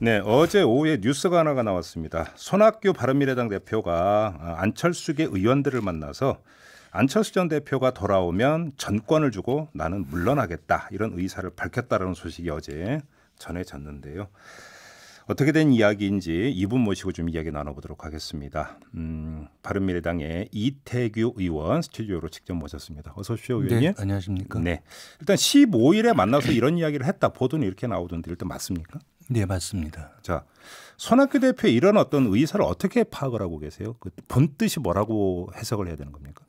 네, 어제 오후에 뉴스가 하나가 나왔습니다. 손학규 바른미래당 대표가 아, 안철수계 의원들을 만나서 안철수 전 대표가 돌아오면 전권을 주고 나는 물러나겠다 이런 의사를 밝혔다라는 소식이 어제 전해졌는데요. 어떻게 된 이야기인지 이분 모시고 좀 이야기 나눠보도록 하겠습니다. 음, 바른미래당의 이태규 의원 스튜디오로 직접 모셨습니다. 어서 오십시오, 네, 의원님. 네, 안녕하십니까. 네, 일단 15일에 만나서 이런 이야기를 했다 보도는 이렇게 나오던데 일단 맞습니까? 네, 맞습니다. 자, 손학규 대표의 이런 어떤 의사를 어떻게 파악을 하고 계세요? 그 본뜻이 뭐라고 해석을 해야 되는 겁니까?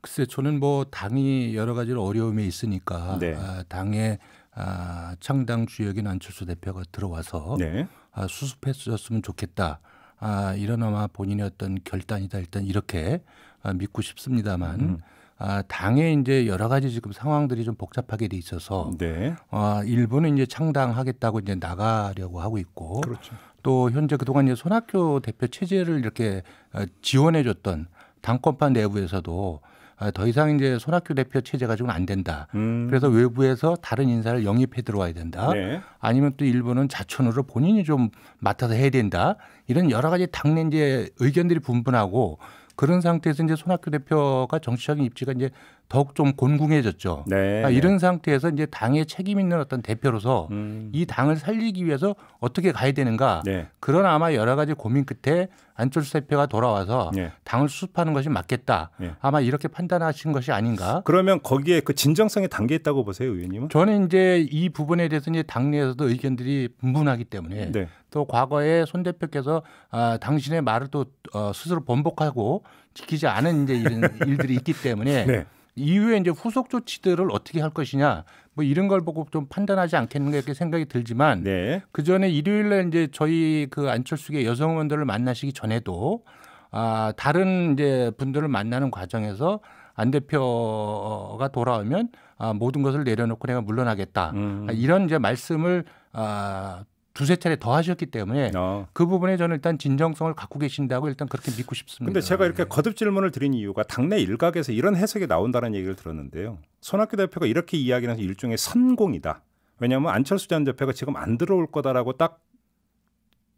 글쎄, 저는 뭐 당이 여러 가지로 어려움에 있으니까 네. 아, 당의 아, 창당 주역인 안철수 대표가 들어와서 네. 아, 수습했었으면 좋겠다. 아, 이런 아마 본인의 어떤 결단이다 일단 이렇게 아, 믿고 싶습니다만 음. 아, 당에 이제 여러 가지 지금 상황들이 좀 복잡하게 돼 있어서 네. 아, 일부는 이제 창당하겠다고 이제 나가려고 하고 있고 그렇죠. 또 현재 그동안 이제 손학규 대표 체제를 이렇게 어, 지원해줬던 당권파 내부에서도 아, 더 이상 이제 손학규 대표 체제 가지금안 된다. 음. 그래서 외부에서 다른 인사를 영입해 들어와야 된다. 네. 아니면 또 일본은 자천으로 본인이 좀 맡아서 해야 된다. 이런 여러 가지 당내 이제 의견들이 분분하고 그런 상태에서 이제 손학규 대표가 정치적인 입지가 이제 더욱 좀 곤궁해졌죠. 네. 그러니까 네. 이런 상태에서 이제 당의 책임 있는 어떤 대표로서 음. 이 당을 살리기 위해서 어떻게 가야 되는가 네. 그런 아마 여러 가지 고민 끝에 안철수 대표가 돌아와서 네. 당을 수습하는 것이 맞겠다 네. 아마 이렇게 판단하신 것이 아닌가. 그러면 거기에 그 진정성의 단계 있다고 보세요, 의원님은? 저는 이제 이 부분에 대해서 이제 당내에서도 의견들이 분분하기 때문에 네. 또 과거에 손 대표께서 아, 당신의 말을 또 어, 스스로 번복하고 지키지 않은 이제 이런 일들이 있기 때문에. 이후에 이제 후속 조치들을 어떻게 할 것이냐 뭐 이런 걸 보고 좀 판단하지 않겠는가 이렇게 생각이 들지만 네. 그 전에 일요일날 이제 저희 그 안철수계 여성 의원들을 만나시기 전에도 아 다른 이제 분들을 만나는 과정에서 안 대표가 돌아오면 아, 모든 것을 내려놓고 내가 물러나겠다 음. 아, 이런 이제 말씀을 아, 두세 차례 더 하셨기 때문에 어. 그 부분에 저는 일단 진정성을 갖고 계신다고 일단 그렇게 믿고 싶습니다. 근데 제가 이렇게 네. 거듭 질문을 드린 이유가 당내 일각에서 이런 해석이 나온다는 얘기를 들었는데요. 손학규 대표가 이렇게 이야기하는 일종의 선공이다. 왜냐하면 안철수 전 대표가 지금 안 들어올 거다라고 딱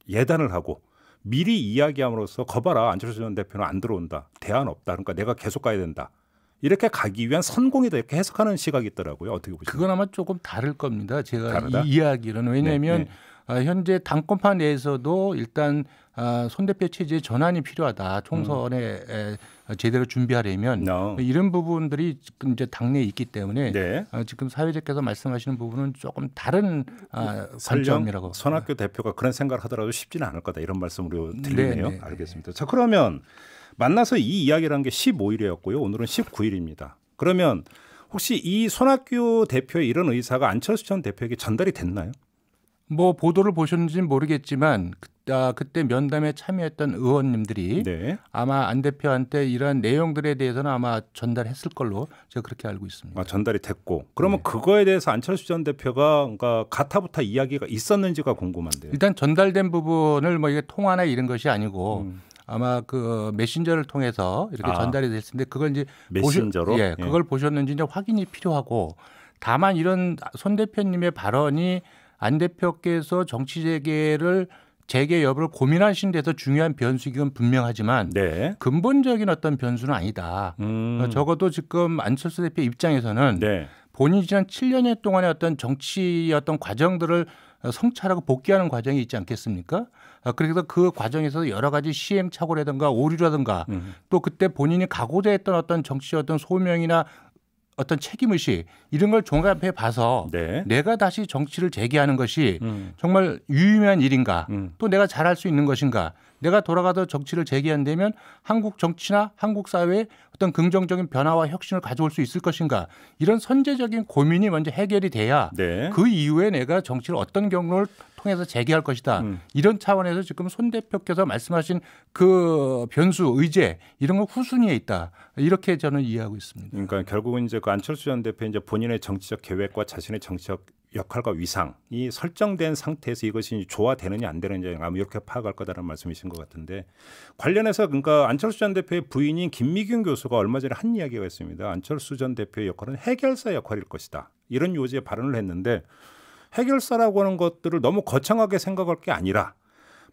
예단을 하고 미리 이야기함으로써 거봐라 안철수 전 대표는 안 들어온다. 대안 없다. 그러니까 내가 계속 가야 된다. 이렇게 가기 위한 선공이다 이렇게 해석하는 시각이 있더라고요. 어떻게 보십니까 그건 아마 조금 다를 겁니다. 제가 다르다? 이 이야기는 왜냐하면 네, 네. 아, 현재 당권파 내에서도 일단 아, 손 대표 체제 전환이 필요하다. 총선에 음. 에, 제대로 준비하려면 no. 어. 이런 부분들이 지금 이제 당내에 있기 때문에 네. 아, 지금 사회자께서 말씀하시는 부분은 조금 다른 아, 뭐 관점이라고. 손학규 대표가 그런 생각을 하더라도 쉽지는 않을 거다 이런 말씀으로 들리네요. 네네. 네, 네. 알겠습니다. 자 그러면 만나서 이 이야기라는 게 15일이었고요. 오늘은 19일입니다. 그러면 혹시 이 손학규 대표의 이런 의사가 안철수 전 대표에게 전달이 됐나요? 뭐 보도를 보셨는지는 모르겠지만 그, 아, 그때 면담에 참여했던 의원님들이 네. 아마 안 대표한테 이러한 내용들에 대해서는 아마 전달했을 걸로 제가 그렇게 알고 있습니다. 아, 전달이 됐고 그러면 네. 그거에 대해서 안철수 전 대표가 그러니까 가타부타 이야기가 있었는지가 궁금한데요. 일단 전달된 부분을 뭐 이게 통화나 이런 것이 아니고 음. 아마 그 메신저를 통해서 이렇게 아, 전달이 됐을 데 그걸 이제 메신저로 보시, 예, 예, 그걸 보셨는지 이제 확인이 필요하고 다만 이런 손 대표님의 발언이 안 대표께서 정치 재개를 재개 여부를 고민하신 데서 중요한 변수이건 분명하지만 네. 근본적인 어떤 변수는 아니다. 음. 적어도 지금 안철수 대표 입장에서는 네. 본인이 지난 7년 동안의 어떤 정치 의 어떤 과정들을 성찰하고 복귀하는 과정이 있지 않겠습니까? 아, 그래서 그 과정에서 여러 가지 시행착오라든가 오류라든가 음. 또 그때 본인이 각오돼 했던 어떤 정치 어떤 소명이나 어떤 책임의식 이런 걸 종합해 봐서 네. 내가 다시 정치를 재개하는 것이 음. 정말 유의미한 일인가 음. 또 내가 잘할 수 있는 것인가 내가 돌아가서 정치를 재개한다면 한국 정치나 한국 사회에 어떤 긍정적인 변화와 혁신을 가져올 수 있을 것인가 이런 선제적인 고민이 먼저 해결이 돼야 네. 그 이후에 내가 정치를 어떤 경로를 통해서 재개할 것이다. 음. 이런 차원에서 지금 손 대표께서 말씀하신 그 변수 의제 이런 건 후순위에 있다. 이렇게 저는 이해하고 있습니다. 그러니까 결국은 이제 그 안철수 전 대표 이제 본인의 정치적 계획과 자신의 정치적 역할과 위상이 설정된 상태에서 이것이 조화되느냐 안 되느냐 아마 이렇게 파악할 거다라는 말씀이신 것 같은데 관련해서 그러니까 안철수 전 대표의 부인인 김미균 교수가 얼마 전에 한 이야기가 있습니다. 안철수 전 대표의 역할은 해결사 역할일 것이다. 이런 요지의 발언을 했는데 해결사라고 하는 것들을 너무 거창하게 생각할 게 아니라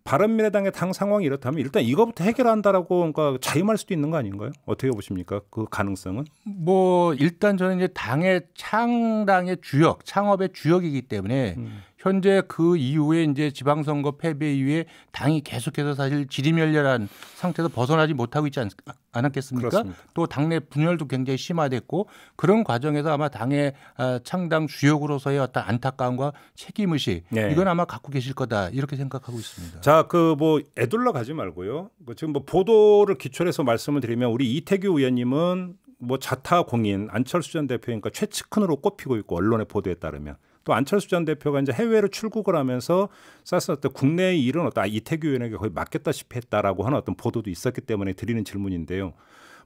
바른미래당의 당 상황이 이렇다면 일단 이거부터 해결한다라고 그러니까 자임할 수도 있는 거 아닌가요? 어떻게 보십니까? 그 가능성은? 뭐 일단 저는 이제 당의 창당의 주역, 창업의 주역이기 때문에 음. 현재 그 이후에 이제 지방선거 패배 이후에 당이 계속해서 사실 지리멸렬한 상태에서 벗어나지 못하고 있지 않, 않았겠습니까? 그렇습니다. 또 당내 분열도 굉장히 심화됐고 그런 과정에서 아마 당의 아, 창당 주역으로서의 어떤 안타까움과 책임 의식 네. 이건 아마 갖고 계실 거다 이렇게 생각하고 있습니다. 자, 그 뭐 애둘러 가지 말고요. 뭐 지금 뭐 보도를 기초로 해서 말씀을 드리면 우리 이태규 의원님은 뭐 자타 공인 안철수 전 대표니까 최측근으로 꼽히고 있고 언론의 보도에 따르면 또 안철수 전 대표가 이제 해외로 출국을 하면서 사스 어떤 국내의 일은 어떤 아, 이태규 의원에게 거의 맡겼다시피 했다라고 하는 어떤 보도도 있었기 때문에 드리는 질문인데요.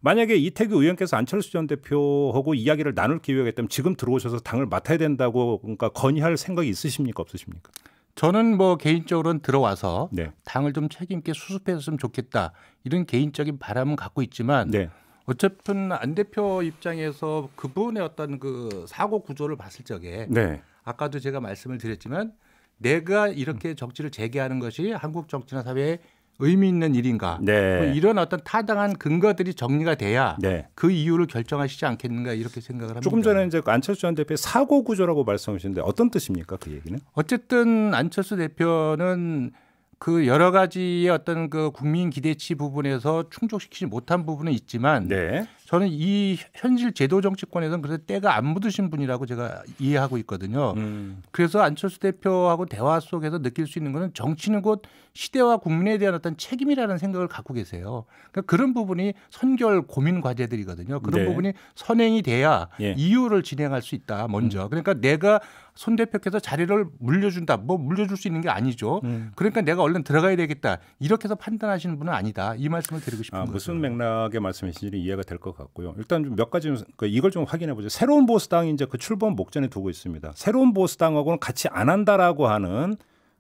만약에 이태규 의원께서 안철수 전 대표하고 이야기를 나눌 기회가 있다면 지금 들어오셔서 당을 맡아야 된다고 그러니까 건의할 생각이 있으십니까 없으십니까? 저는 뭐 개인적으로는 들어와서 네. 당을 좀 책임 있게 수습했으면 좋겠다 이런 개인적인 바람은 갖고 있지만 네. 어쨌든 안 대표 입장에서 그분의 어떤 그 사고 구조를 봤을 적에 네. 아까도 제가 말씀을 드렸지만 내가 이렇게 정치를 재개하는 것이 한국 정치나 사회에 의미 있는 일인가 네. 뭐 이런 어떤 타당한 근거들이 정리가 돼야 네. 그 이유를 결정하시지 않겠는가 이렇게 생각을 합니다. 조금 전에 이제 그 안철수 전 대표의 사고 구조라고 말씀하셨는데 어떤 뜻입니까 그 얘기는? 어쨌든 안철수 대표는 그 여러 가지의 어떤 그 국민 기대치 부분에서 충족시키지 못한 부분은 있지만 네. 저는 이 현실 제도 정치권에서는 그래서 때가 안 묻으신 분이라고 제가 이해하고 있거든요. 음. 그래서 안철수 대표하고 대화 속에서 느낄 수 있는 것은 정치는 곧 시대와 국민에 대한 어떤 책임이라는 생각을 갖고 계세요. 그러니까 그런 부분이 선결 고민 과제들이거든요. 그런 네. 부분이 선행이 돼야 예. 이유를 진행할 수 있다. 먼저 음. 그러니까 내가 손 대표께서 자리를 물려준다. 뭐 물려줄 수 있는 게 아니죠. 음. 그러니까 내가 얼른 들어가야 되겠다. 이렇게 해서 판단하시는 분은 아니다. 이 말씀을 드리고 싶은 아, 거죠. 무슨 맥락의 말씀이신지 는 이해가 될 것 같고. 같고요. 일단 좀 몇 가지 좀, 그 이걸 좀 확인해 보죠. 새로운 보수당이 이제 그 출범 목전에 두고 있습니다. 새로운 보수당하고는 같이 안 한다라고 하는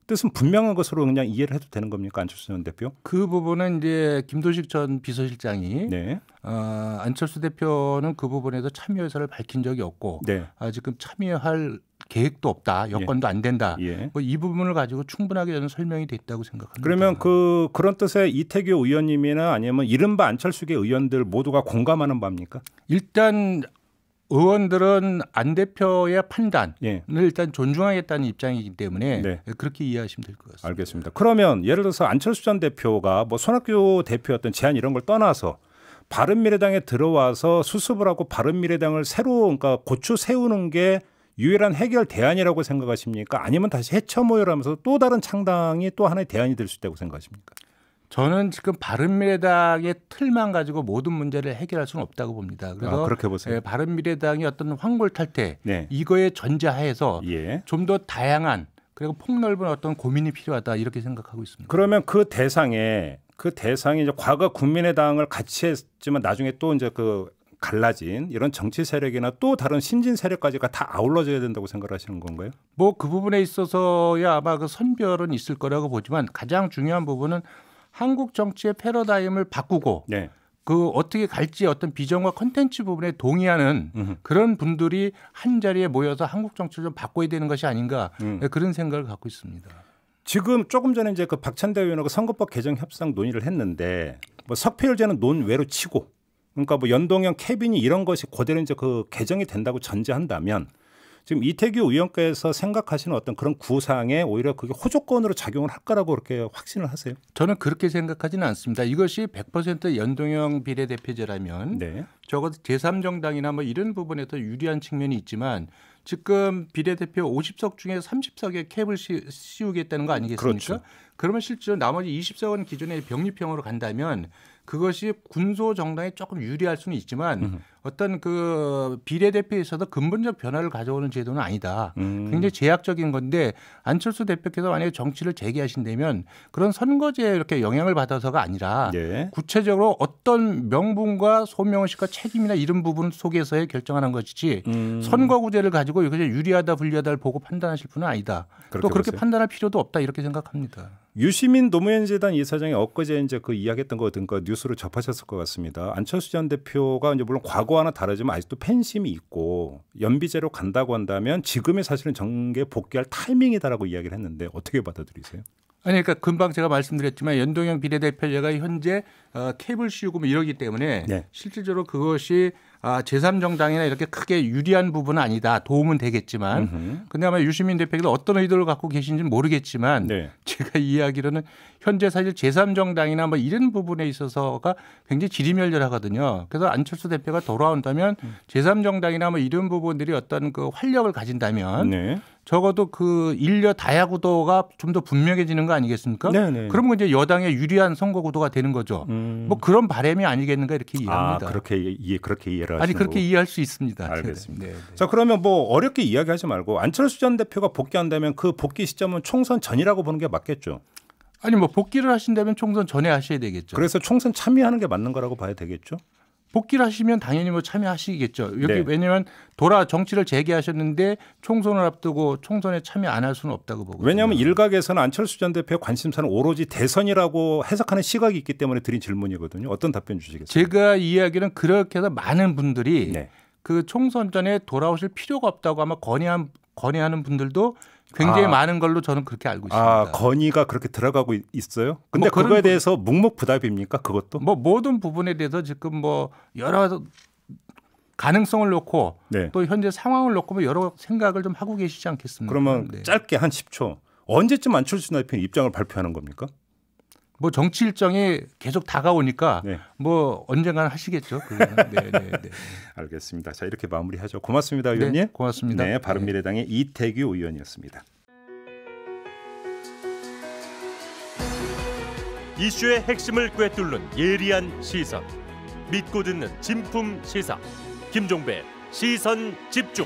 뜻은 분명한 것으로 그냥 이해를 해도 되는 겁니까 안철수 전 대표? 그 부분은 이제 김도식 전 비서실장이 네. 어, 안철수 대표는 그 부분에서 참여 의사를 밝힌 적이 없고 네. 아, 지금 참여할 계획도 없다, 여건도 예. 안 된다. 예. 뭐이 부분을 가지고 충분하게 저는 설명이 됐다고 생각합니다. 그러면 그 그런 뜻에 이태규 의원님이나 아니면 이른바 안철수계 의원들 모두가 공감하는 바입니까? 일단 의원들은 안 대표의 판단을 예. 일단 존중하겠다는 입장이기 때문에 네. 그렇게 이해하시면 될 것 같습니다. 알겠습니다. 그러면 예를 들어서 안철수 전 대표가 뭐 손학규 대표였던 제안 이런 걸 떠나서 바른미래당에 들어와서 수습을 하고 바른미래당을 새로 그러니까 고추 세우는 게 유일한 해결 대안이라고 생각하십니까? 아니면 다시 해체 모여라면서 또 다른 창당이 또 하나의 대안이 될 수 있다고 생각하십니까? 저는 지금 바른미래당의 틀만 가지고 모든 문제를 해결할 수는 없다고 봅니다. 그래서 아, 그렇게 보세요. 예, 바른미래당이 어떤 황골탈태 네. 이거에 전제하에서 예. 좀더 다양한 그리고 폭넓은 어떤 고민이 필요하다 이렇게 생각하고 있습니다. 그러면 그 대상에 그 대상이 이제 과거 국민의당을 같이 했지만 나중에 또 이제 그 갈라진 이런 정치 세력이나 또 다른 신진 세력까지가 다 아울러져야 된다고 생각하시는 건가요? 뭐 그 부분에 있어서야 아마 그 선별은 있을 거라고 보지만 가장 중요한 부분은 한국 정치의 패러다임을 바꾸고 네. 그 어떻게 갈지 어떤 비전과 컨텐츠 부분에 동의하는 음흠. 그런 분들이 한 자리에 모여서 한국 정치를 좀 바꿔야 되는 것이 아닌가 음. 네, 그런 생각을 갖고 있습니다. 지금 조금 전에 이제 그 박찬대 의원하고 선거법 개정 협상 논의를 했는데 뭐 석패율제는 논외로 치고 그러니까 뭐 연동형 캐빈이 이런 것이 고대로 이제 그 개정이 된다고 전제한다면 지금 이태규 의원께서 생각하시는 어떤 그런 구상에 오히려 그게 호조건으로 작용을 할 거라고 그렇게 확신을 하세요? 저는 그렇게 생각하지는 않습니다. 이것이 100% 연동형 비례대표제라면 네. 적어도 제3정당이나 뭐 이런 부분에 더 유리한 측면이 있지만 지금 비례대표 50석 중에 30석에 캡을 씌우겠다는 거 아니겠습니까? 그렇죠. 그러면 실제로 나머지 20석은 기존의 병립형으로 간다면 그것이 군소 정당에 조금 유리할 수는 있지만 어떤 그 비례대표에서도 근본적 변화를 가져오는 제도는 아니다. 음. 굉장히 제약적인 건데 안철수 대표께서 만약에 정치를 재개하신다면 그런 선거제에 이렇게 영향을 받아서가 아니라 예. 구체적으로 어떤 명분과 소명의식과 책임이나 이런 부분 속에서의 결정하는 것이지 음. 선거구제를 가지고 이것이 유리하다 불리하다를 보고 판단하실 분은 아니다. 그렇게 또 그렇게 보세요. 판단할 필요도 없다 이렇게 생각합니다. 유시민 노무현 재단 이사장이 엊그제 이제 그 이야기했던 거 등과 뉴스로 접하셨을 것 같습니다. 안철수 전 대표가 이제 물론 과거 과거와는 다르지만 아직도 팬심이 있고 연비제로 간다고 한다면 지금이 사실은 정계 복귀할 타이밍이다라고 이야기를 했는데 어떻게 받아들이세요? 아니 그러니까 금방 제가 말씀드렸지만 연동형 비례대표제가 현재 어, 케이블 우고금 뭐 이러기 때문에 네. 실질적으로 그것이 아, 제3정당이나 이렇게 크게 유리한 부분은 아니다. 도움은 되겠지만. 음흠. 근데 아마 유시민 대표도 어떤 의도를 갖고 계신지는 모르겠지만 네. 제가 이야기로는 현재 사실 제3정당이나 뭐 이런 부분에 있어서가 굉장히 지리멸렬하거든요. 그래서 안철수 대표가 돌아온다면 음. 제3정당이나 뭐 이런 부분들이 어떤 그 활력을 가진다면 네. 적어도 그 인류 다야 구도가 좀 더 분명해지는 거 아니겠습니까? 네네. 네. 그러면 이제 여당에 유리한 선거 구도가 되는 거죠. 음. 뭐 그런 바램이 아니겠는가 이렇게 아, 이해합니다. 아, 그렇게 이해 그렇게 이해를 아니 그렇게 거고. 이해할 수 있습니다. 알겠습니다. 네, 네. 자 그러면 뭐 어렵게 이야기하지 말고 안철수 전 대표가 복귀한다면 그 복귀 시점은 총선 전이라고 보는 게 맞겠죠. 아니 뭐 복귀를 하신다면 총선 전에 하셔야 되겠죠. 그래서 총선 참여하는 게 맞는 거라고 봐야 되겠죠. 복귀를 하시면 당연히 뭐 참여하시겠죠. 여기 네. 왜냐하면 돌아 정치를 재개하셨는데 총선을 앞두고 총선에 참여 안 할 수는 없다고 보고. 왜냐하면 일각에서는 안철수 전 대표의 관심사는 오로지 대선이라고 해석하는 시각이 있기 때문에 드린 질문이거든요. 어떤 답변 주시겠어요? 제가 이야기는 그렇게 해서 많은 분들이 네. 그 총선 전에 돌아오실 필요가 없다고 아마 건의한 건의하는 분들도 굉장히 아. 많은 걸로 저는 그렇게 알고 아, 있습니다. 아, 건의가 그렇게 들어가고 있어요? 뭐 근데 뭐 그거에 대해서 묵묵부답입니까? 그것도? 뭐 모든 부분에 대해서 지금 뭐 여러 가능성을 놓고 네. 또 현재 상황을 놓고 뭐 여러 생각을 좀 하고 계시지 않겠습니까? 그러면 네. 짧게 한 10초. 언제쯤 안철수 대표는 입장을 발표하는 겁니까? 뭐 정치 일정이 계속 다가오니까 네. 뭐 언젠가는 하시겠죠. 네, 네, 네. 네. 알겠습니다. 자 이렇게 마무리하죠. 고맙습니다, 의원님. 네, 고맙습니다. 네, 네, 바른미래당의 이태규 의원이었습니다. 이슈의 핵심을 꿰뚫는 예리한 시선, 믿고 듣는 진품 시사, 김종배 시선 집중.